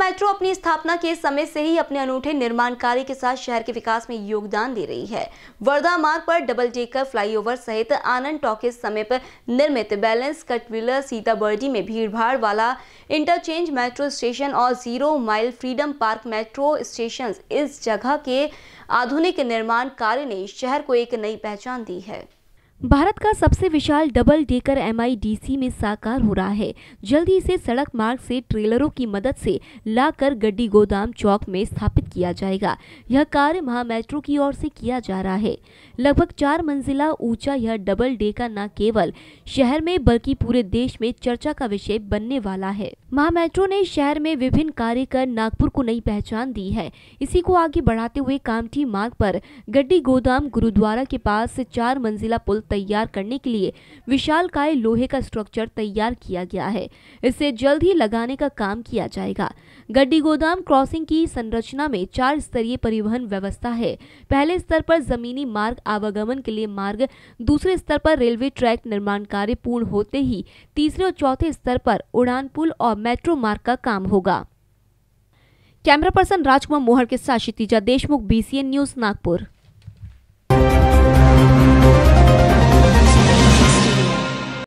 metro अपनी स्थापना के समय से ही अपने अनूठे निर्माण कार्य के साथ शहर के विकास में योगदान दे रही है वर्धा मार्ग पर डबल टेकर फ्लाईओवर सहित आनंद टॉके समय पर निर्मित बैलेंस कटविलर सीताबर्डी में भीड़भाड़ वाला इंटरचेंज मेट्रो स्टेशन और zero mile freedom park metro station इस जगह के आधुनिक निर्माण कार्य ने शहर को एक नई पहचान दी है भारत का सबसे विशाल डबल डेकर एमआईडीसी में साकार हो रहा है जल्द ही इसे सड़क मार्ग से ट्रेलरों की मदद से लाकर गड्डी गोदाम चौक में स्थापित किया जाएगा यह कार्य महामेट्रो की ओर से किया जा रहा है लगभग चार मंजिला ऊंचा यह डबल डेकर न केवल शहर में बल्कि पूरे देश में चर्चा का विषय बनने वाला है महामेट्रो ने शहर में विभिन्न कार्य कर नागपुर को नई पहचान दी है इसी को आगे बढ़ाते हुए कामठी मार्ग आरोप गड्डी गोदाम गुरुद्वारा के पास चार मंजिला पुल तैयार करने के लिए विशालकाय लोहे का स्ट्रक्चर तैयार किया गया है इसे जल्द ही लगाने का काम किया जाएगा गड्डी गोदाम क्रॉसिंग की संरचना में चार स्तरीय परिवहन व्यवस्था है पहले स्तर पर जमीनी मार्ग आवागमन के लिए मार्ग दूसरे स्तर पर रेलवे ट्रैक निर्माण कार्य पूर्ण होते ही तीसरे और चौथे स्तर पर उड़ान पुल और मेट्रो मार्ग का काम होगा कैमरा पर्सन राजकुमार मोहर के साथ क्षितिजा देशमुख बीसीएन न्यूज नागपुर